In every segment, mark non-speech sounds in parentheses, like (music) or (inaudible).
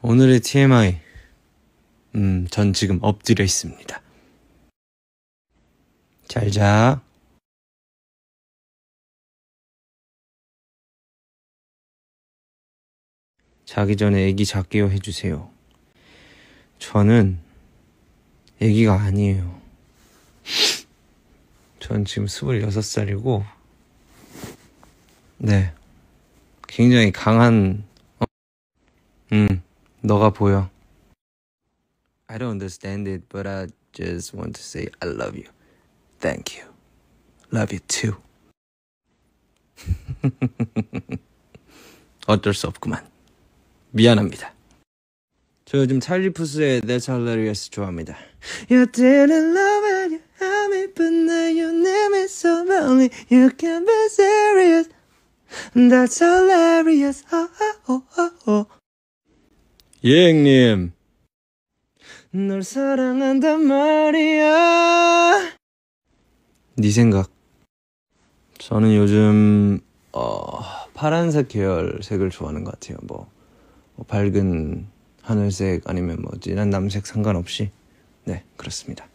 오늘의 TMI. 음, 전 지금 엎드려 있습니다. 잘 자. 자기 전에 애기 작게요 해주세요. 저는 애기가 아니에요. 전 지금 26살이고, 네. 굉장히 강한, 어, 음. 너가 보여. I don't understand it, but I just want to say I love you. Thank you. Love you too. (laughs) 어쩔 수 없구만. 미안합니다. 저 요즘 찰리 푸스의 That's Hilarious 좋아합니다. You didn't love it, you had me, but now you need me so lonely. You can't be serious. That's hilarious. Oh, oh, oh, oh, oh. 예, 행님널 사랑한단 말이야. 네 생각. 저는 요즘 어, 파란색 계열 색을 좋아하는 것 같아요. 뭐, 뭐 밝은 하늘색 아니면 뭐 진한 남색 상관없이 네 그렇습니다.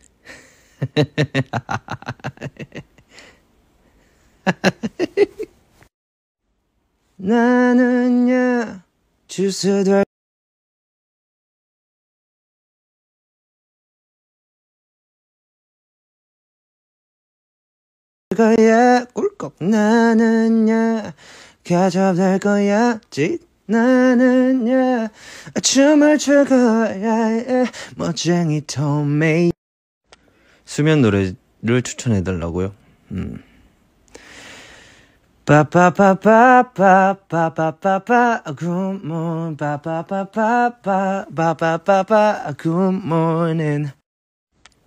(laughs) 나는야. 주스될 거야 꿀꺽 나는 야 가져갈 거야 짓 나는 야 춤을 출 거야 멋쟁이 토메이 수면 노래를 추천해달라고요? 음. 빠빠빠빠빠빠빠빠빠 Good morning 빠빠빠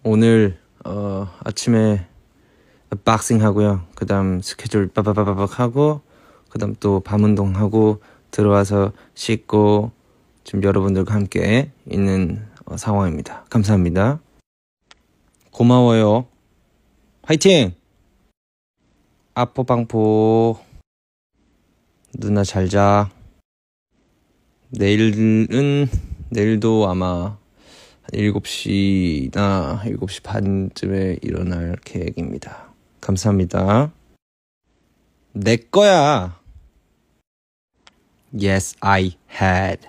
오늘 어 아침에 박싱 하고요. 그다음 스케줄 빠바바바박 하고 그다음 또 밤 운동하고 들어와서 씻고 지금 여러분들과 함께 있는 어, 상황입니다. 감사합니다. 고마워요. 화이팅! 아포방포 누나 잘자 내일은 내일도 아마 한 7시나 7시 반쯤에 일어날 계획입니다. 감사합니다. 내 거야. Yes, I had.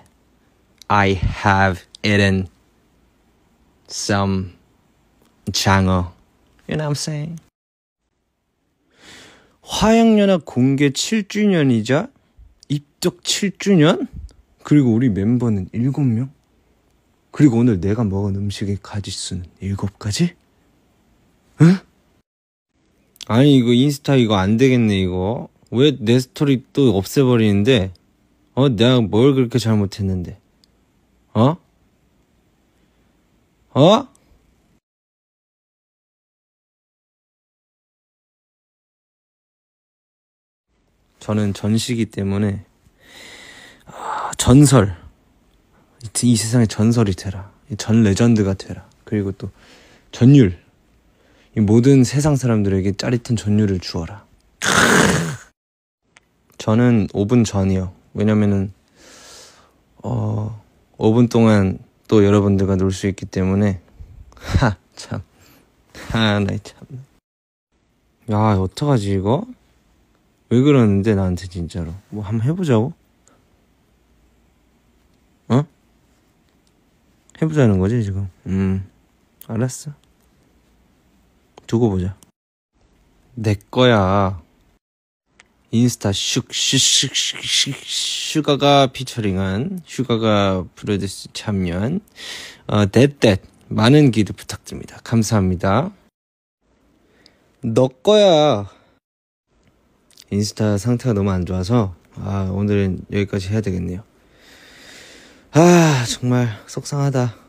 I have eaten some 장어. You know what I'm saying? 화양연합 공개 7주년이자 입덕 7주년? 그리고 우리 멤버는 7명? 그리고 오늘 내가 먹은 음식의 가지수는 7가지? 응? 아니 이거 인스타 이거 안 되겠네 이거 왜 내 스토리 또 없애버리는데 어 내가 뭘 그렇게 잘못했는데 어? 어? 저는 전시기 때문에 아, 전설 이, 세상의 전설이 되라 전 레전드가 되라 그리고 또 전율 이 모든 세상 사람들에게 짜릿한 전율을 주어라 (laughs) 저는 5분 전이요 왜냐면은 어 5분 동안 또 여러분들과 놀 수 있기 때문에 하참 하 (laughs) 나이 참 야 어떡하지 이거 왜 그러는데 나한테 진짜로 뭐 한번 해보자고 어 해보자는 거지 지금 음 알았어 두고 보자 내 거야 인스타 슉슉슉슉 슈가가 피처링한 슈가가 프로듀스 참여한 어, 뎁뎁 많은 기대 부탁드립니다 감사합니다 너 거야 인스타 상태가 너무 안 좋아서 아 오늘은 여기까지 해야 되겠네요. 아 정말 속상하다.